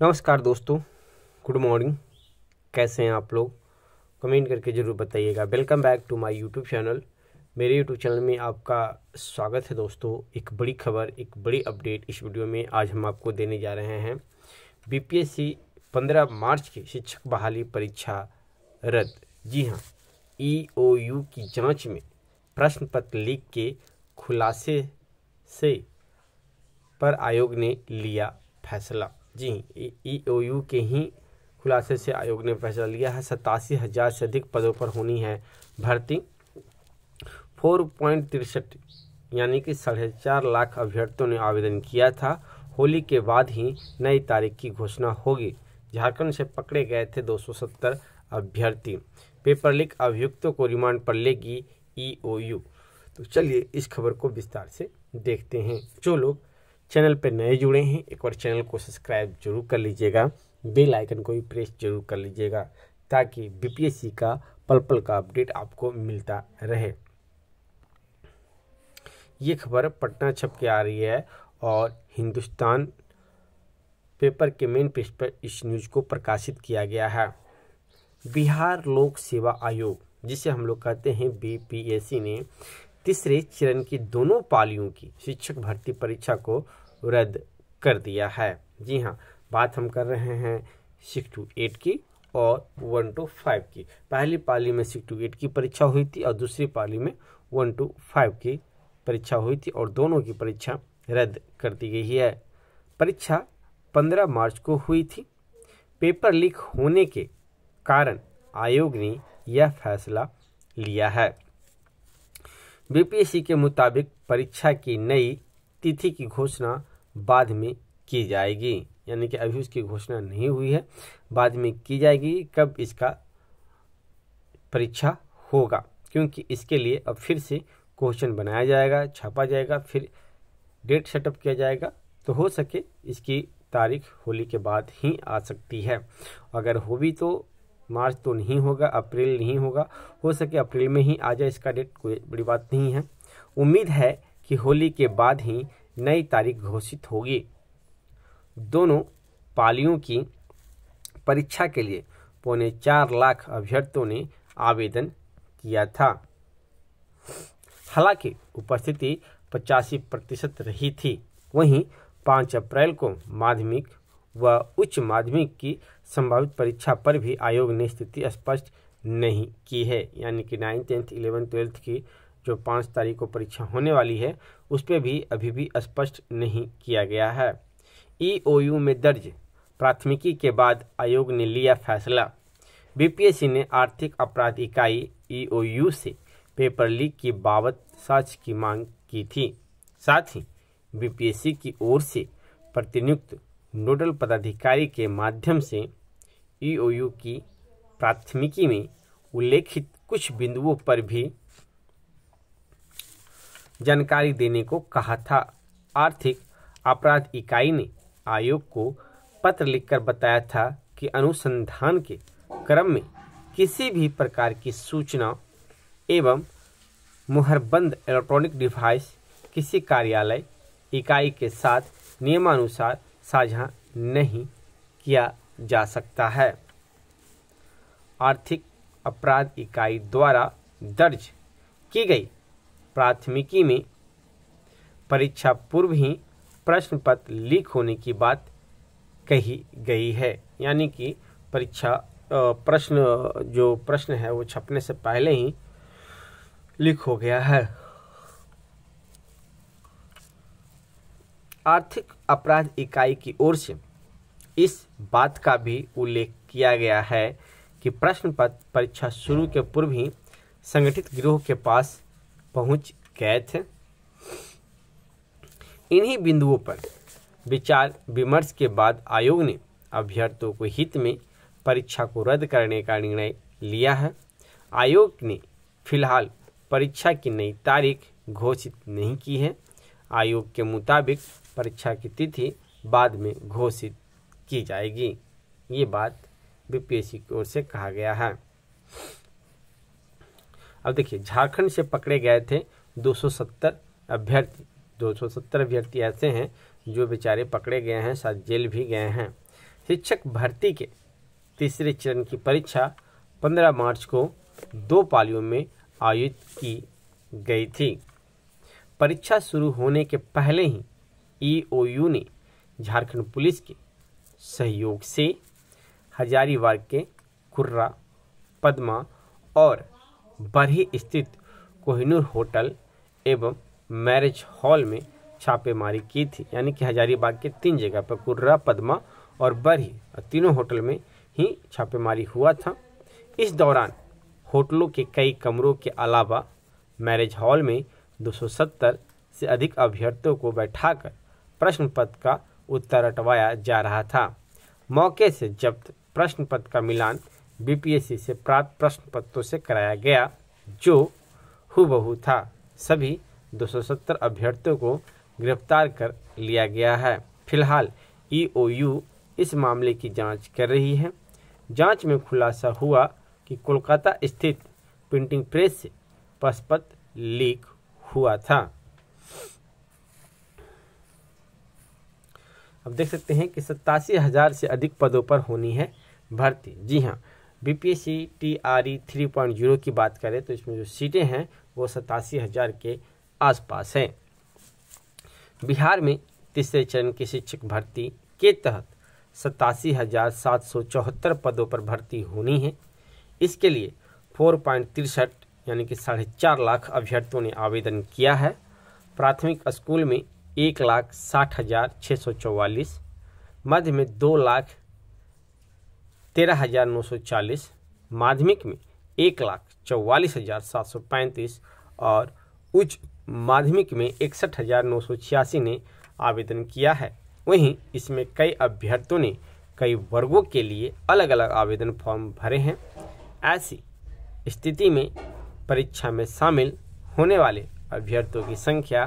नमस्कार दोस्तों good morning कैसे हैं आप लोग कमेंट करके ज़रूर बताइएगा welcome back to my YouTube channel मेरे यूट्यूब चैनल में आपका स्वागत है दोस्तों एक बड़ी खबर एक बड़ी अपडेट इस वीडियो में आज हम आपको देने जा रहे हैं बीपीएससी 15 मार्च की शिक्षक बहाली परीक्षा रद्द जी हाँ ई e की जाँच में प्रश्न पत्र लीक के खुलासे से पर आयोग ने लिया फैसला जी ई ओ यू के ही खुलासे से आयोग ने फैसला लिया है सतासी हज़ार से अधिक पदों पर होनी है भर्ती फोर पॉइंट तिरसठ यानी कि साढ़े चार लाख अभ्यर्थियों ने आवेदन किया था होली के बाद ही नई तारीख की घोषणा होगी झारखंड से पकड़े गए थे 270 अभ्यर्थी पेपर लीक अभियुक्तों को रिमांड पर लेगी ईओयू तो चलिए इस खबर को विस्तार से देखते हैं जो लोग चैनल पर नए जुड़े हैं एक बार चैनल को सब्सक्राइब जरूर कर लीजिएगा बेल आइकन को भी प्रेस जरूर कर लीजिएगा ताकि बीपीएससी का पल पल का अपडेट आपको मिलता रहे ये खबर पटना छप के आ रही है और हिंदुस्तान पेपर के मेन पेज पर इस न्यूज को प्रकाशित किया गया है बिहार लोक सेवा आयोग जिसे हम लोग कहते हैं बीपीएससी ने तीसरे चरण की दोनों पालियों की शिक्षक भर्ती परीक्षा को रद्द कर दिया है जी हाँ बात हम कर रहे हैं सिक्स टू एट की और वन टू फाइव की पहली पाली में सिक्स टू एट की परीक्षा हुई थी और दूसरी पाली में वन टू फाइव की परीक्षा हुई थी और दोनों की परीक्षा रद्द कर दी गई है परीक्षा पंद्रह मार्च को हुई थी पेपर लीक होने के कारण आयोग ने यह फैसला लिया है बीपीएससी के मुताबिक परीक्षा की नई तिथि की घोषणा बाद में की जाएगी यानी कि अभी उसकी घोषणा नहीं हुई है बाद में की जाएगी कब इसका परीक्षा होगा क्योंकि इसके लिए अब फिर से क्वेश्चन बनाया जाएगा छापा जाएगा फिर डेट सेटअप किया जाएगा तो हो सके इसकी तारीख होली के बाद ही आ सकती है अगर हो भी तो मार्च तो नहीं होगा अप्रैल नहीं होगा हो सके अप्रैल में ही आ जाए इसका डेट कोई बड़ी बात नहीं है उम्मीद है कि होली के बाद ही नई तारीख घोषित होगी दोनों पालियों की परीक्षा के लिए पौने चार लाख अभ्यर्थियों ने आवेदन किया था हालांकि उपस्थिति पचासी प्रतिशत रही थी वहीं पाँच अप्रैल को माध्यमिक व उच्च माध्यमिक की संभावित परीक्षा पर भी आयोग ने स्थिति स्पष्ट नहीं की है यानी कि नाइन्थ टेंथ इलेवन ट्वेल्थ की जो पाँच तारीख को परीक्षा होने वाली है उस पर भी अभी भी स्पष्ट नहीं किया गया है ई में दर्ज प्राथमिकी के बाद आयोग ने लिया फैसला बीपीएससी ने आर्थिक अपराध इकाई ई से पेपर लीक की बाबत साक्ष की मांग की थी साथ ही बीपीएससी की ओर से प्रतिनियुक्त नोडल पदाधिकारी के माध्यम से ई की प्राथमिकी में उल्लेखित कुछ बिंदुओं पर भी जानकारी देने को कहा था आर्थिक अपराध इकाई ने आयोग को पत्र लिखकर बताया था कि अनुसंधान के क्रम में किसी भी प्रकार की सूचना एवं मुहरबंद इलेक्ट्रॉनिक डिवाइस किसी कार्यालय इकाई के साथ नियमानुसार साझा नहीं किया जा सकता है आर्थिक अपराध इकाई द्वारा दर्ज की गई प्राथमिकी में परीक्षा पूर्व ही प्रश्न पत्र लीक होने की बात कही गई है यानी कि परीक्षा प्रश्न जो प्रश्न है वो छपने से पहले ही लीक हो गया है आर्थिक अपराध इकाई की ओर से इस बात का भी उल्लेख किया गया है कि प्रश्न पत्र परीक्षा शुरू के पूर्व ही संगठित गिरोह के पास पहुंच गए थे इन्हीं बिंदुओं पर विचार विमर्श के बाद आयोग ने अभ्यर्थियों के हित में परीक्षा को रद्द करने का निर्णय लिया है आयोग ने फिलहाल परीक्षा की नई तारीख घोषित नहीं की है आयोग के मुताबिक परीक्षा की तिथि बाद में घोषित की जाएगी ये बात बीपीएससी की ओर से कहा गया है अब देखिए झारखंड से पकड़े गए थे 270 अभ्यर्थी 270 अभ्यर्थी ऐसे हैं जो बेचारे पकड़े गए हैं साथ जेल भी गए हैं शिक्षक भर्ती के तीसरे चरण की परीक्षा 15 मार्च को दो पालियों में आयोजित की गई थी परीक्षा शुरू होने के पहले ही ईओयू ने झारखंड पुलिस के सहयोग से हजारीबाग के कुर्रा पदमा और बरही स्थित कोहिनूर होटल एवं मैरिज हॉल में छापेमारी की थी यानी कि हजारीबाग के तीन जगह पर कुर्रा पदमा और बरही तीनों होटल में ही छापेमारी हुआ था इस दौरान होटलों के कई कमरों के अलावा मैरिज हॉल में 270 से अधिक अभ्यर्थियों को बैठाकर प्रश्न पत्र का उत्तर अटवाया जा रहा था मौके से जब्त प्रश्न पत्र का मिलान बीपीएससी से प्राप्त प्रश्न पत्रों से कराया गया जो हूबहू था सभी 270 अभ्यर्थियों को गिरफ्तार कर लिया गया है फिलहाल ईओयू e इस मामले की जांच कर रही है जांच में खुलासा हुआ कि कोलकाता स्थित प्रिंटिंग प्रेस से पशपत लीक हुआ था अब देख सकते हैं कि सत्तासी हज़ार से अधिक पदों पर होनी है भर्ती जी हाँ B P S C T R E three point zero की बात करें तो इसमें जो सीटें हैं वो सतासी हज़ार के आसपास हैं बिहार में तीसरे चरण की शिक्षक भर्ती के तहत सतासी हज़ार सात सौ चौहत्तर पदों पर भर्ती होनी है इसके लिए फोर पॉइंट तिरसठ यानी कि साढ़े चार लाख अभ्यर्थियों ने आवेदन किया है प्राथमिक स्कूल में एक लाख साठ हज़ार छः सौ चौवालीस मध्य में दो लाख तेरह हज़ार नौ सौ चालीस माध्यमिक में एक लाख चौवालीस हज़ार सात सौ पैंतीस और उच्च माध्यमिक में इकसठ हज़ार नौ सौ छियासी ने आवेदन किया है वहीं इसमें कई अभ्यर्थियों ने कई वर्गों के लिए अलग अलग आवेदन फॉर्म भरे हैं ऐसी स्थिति में परीक्षा में शामिल होने वाले अभ्यर्थियों की संख्या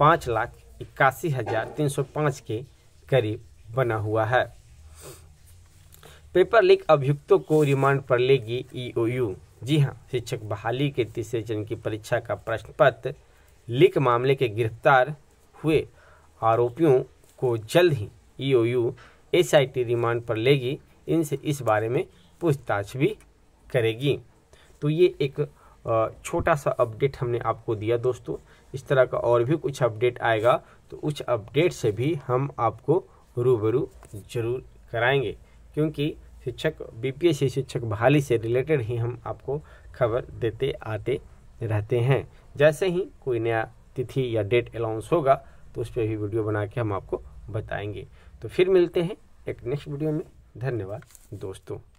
पाँच लाख इक्यासी हज़ार तीन सौ पाँच के करीब बना हुआ है पेपर लीक अभियुक्तों को रिमांड पर लेगी ईओयू जी हां शिक्षक बहाली के तीसरे चरण की परीक्षा का प्रश्न पत्र लीक मामले के गिरफ्तार हुए आरोपियों को जल्द ही ईओयू एसआईटी रिमांड पर लेगी इनसे इस बारे में पूछताछ भी करेगी तो ये एक छोटा सा अपडेट हमने आपको दिया दोस्तों इस तरह का और भी कुछ अपडेट आएगा तो उस अपडेट से भी हम आपको रूबरू जरूर कराएंगे क्योंकि शिक्षक बीपीएससी शिक्षक बहाली से रिलेटेड ही हम आपको खबर देते आते रहते हैं जैसे ही कोई नया तिथि या डेट अलाउंस होगा तो उस पर भी वीडियो बना के हम आपको बताएंगे तो फिर मिलते हैं एक नेक्स्ट वीडियो में धन्यवाद दोस्तों